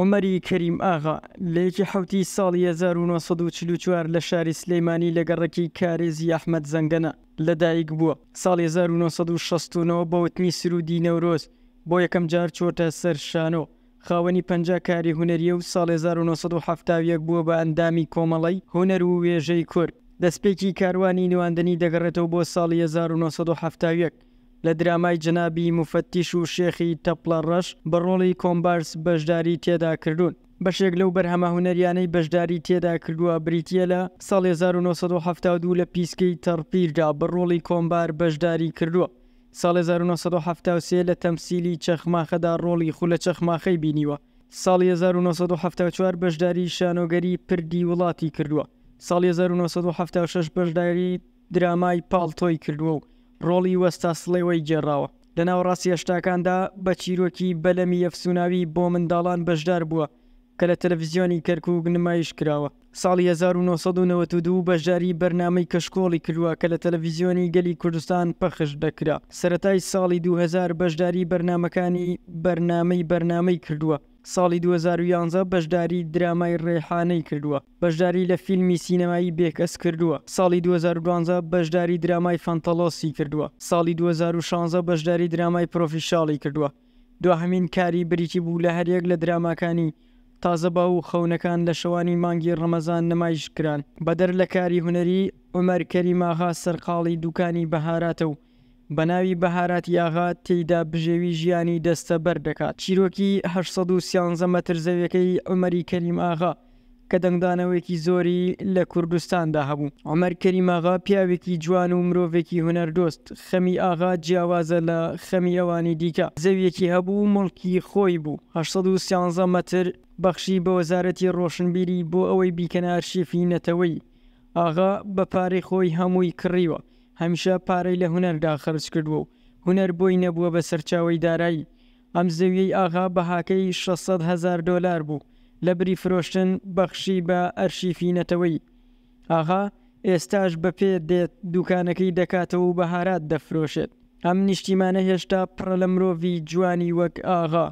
ئۆمەری کەریم ئاغا لێکی حوتی ساڵی 1940 لە شاری سلەیمانی لەگەڕێکی کارێزی ئەحمد زەنگەنە لەدایک بووە ساڵی 1960ەوە بەوتنی سرودی نەورۆز بۆ یەکەم جار چۆتە سەر شانۆ خاوەنی پنج کاری هوەریە و ساڵ 1970 بووە بە ئەندامی کۆمەڵی هوەر و وێژەی کورد دەستپێکی کاروانی نواندنی دەگەڕێتەوە بۆ ساڵی 1970 لە درامای جنابی مفتیش و شێخی تەپڵە ڕەش بە ڕۆڵی کۆمبارس بەشداری تێدا کردوون. بەشێک لەو بەرهەمە هوەریانەی بەشداری تێدا کردووە بریتە لە ساڵ 1972 لە پیسکەی تەرپیردا بە ڕۆڵی کۆمبار بەشداری کردووە. ساڵ 1973 لە تەمسیلی چەخماخەدا ڕۆڵی خولە چەخماخەی بینیوە. ساڵ 1974 بەشداری شانۆگەری پردی وڵاتی کردووە. ساڵ 1976 بەشداری درامای پاڵتۆی کردووە و ڕۆڵی وەستا سڵێوەی جێڕاوە لە ناوەڕاستی هێشتاکاندا بە چیرۆکی بەلەمی ئەفسوناوی بۆ منداڵان بەشدار بووە کە لە تەلەڤزیۆنی کەرکک نمایش کراوە ساڵی 1992 بەژاری بەرنامەی کەشکۆڵی کردووە کە لە تەلەڤیزیۆنی گەلی کوردستان پەخش دەکرا سەتای ساڵی 2000 بەشداری بەرنمەکانی بەرنامەی بەرنامەی کردووە ساڵی 2011 بەشداری درامای ڕێحانەی کردووە بەشداری لە فیلمی سینەمایی بێکەس کردووە ساڵی 2012 بەشداری درامای فەنتەلۆسی کردووە ساڵی 2016 بەشداری درامای پرۆفیشاڵی کردووە دوهمین کاری بریتی بوو لە هەرەک لە دراماکانی تازەبا و خەونەکان لە شەوانی مانگی ڕەمەزان نمایش کران بەدەر لە کاری هوەری عمەرکەری ماغا سەرقاڵی دوکانی بەهاراتە و بە ناوی بەهارات یاغا تێیدا بژێوی ژیانی دەستە بەردەکات چیرۆکی 1970 مەتر زەویەکەی ئەمەری کەریماغا کە دەنگدانەوەیکی زۆری لە کوردستاندا هەبوو ئەمەر کەریماغا پیاوێکی جوان و مرۆڤێکی هوەردۆست خەمی ئاغا جیاوازە لە خەمی ئەوانی دیکە زەویەکی هەبوو مڵکی خۆی بوو 1970 مەتر بەخشی بە وەزارەتی ڕۆشنبیری بۆ ئەوەی بیکەنارشیفی نەتەوەی ئاغا بە پارەی خۆی هەمووی کڕیوە هەمیشە پارەی لە هوەردا خرج کردووە و هوەر بۆی نەبووە بە سەرچاوی دارایی ئەم زەویەی ئاغا بەهاکەی 600 هزار دلار بوو لە بری فرۆشتن بەخشی بە ئەرشی فینەتەوەی ئاغا ئێستاش بە پێ دێت دوکانەکەی دەکاتەوە و بەهارات دەفرۆشێت ئەم نیشتیمانە هێشتا پڕە لە مرۆڤی جوانی وەک ئاغا